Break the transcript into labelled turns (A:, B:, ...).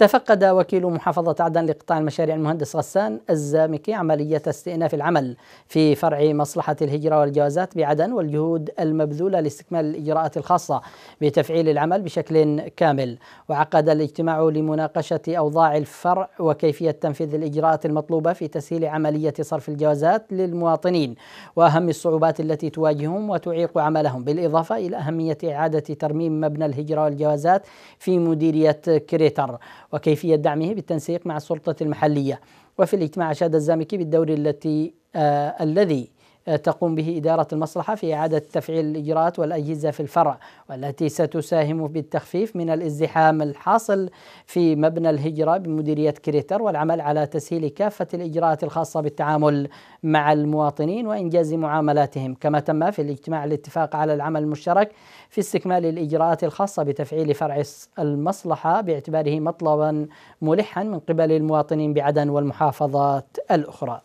A: تفقد وكيل محافظة عدن لقطاع المشاريع المهندس غسان الزامكي عملية استئناف العمل في فرع مصلحة الهجرة والجوازات بعدن والجهود المبذولة لاستكمال الإجراءات الخاصة بتفعيل العمل بشكل كامل وعقد الاجتماع لمناقشة أوضاع الفرع وكيفية تنفيذ الإجراءات المطلوبة في تسهيل عملية صرف الجوازات للمواطنين وأهم الصعوبات التي تواجههم وتعيق عملهم بالإضافة إلى أهمية إعادة ترميم مبنى الهجرة والجوازات في مديرية كريتر وكيفية دعمه بالتنسيق مع السلطة المحلية وفي الاجتماع أشاد الزامكي بالدور التي آه الذي آه، تقوم به إدارة المصلحة في إعادة تفعيل الإجراءات والأجهزة في الفرع والتي ستساهم بالتخفيف من الازدحام الحاصل في مبنى الهجرة بمديرية كريتر والعمل على تسهيل كافة الإجراءات الخاصة بالتعامل مع المواطنين وإنجاز معاملاتهم كما تم في الاجتماع الاتفاق على العمل المشترك في استكمال الإجراءات الخاصة بتفعيل فرع المصلحة باعتباره مطلبا ملحا من قبل المواطنين بعدن والمحافظات الأخرى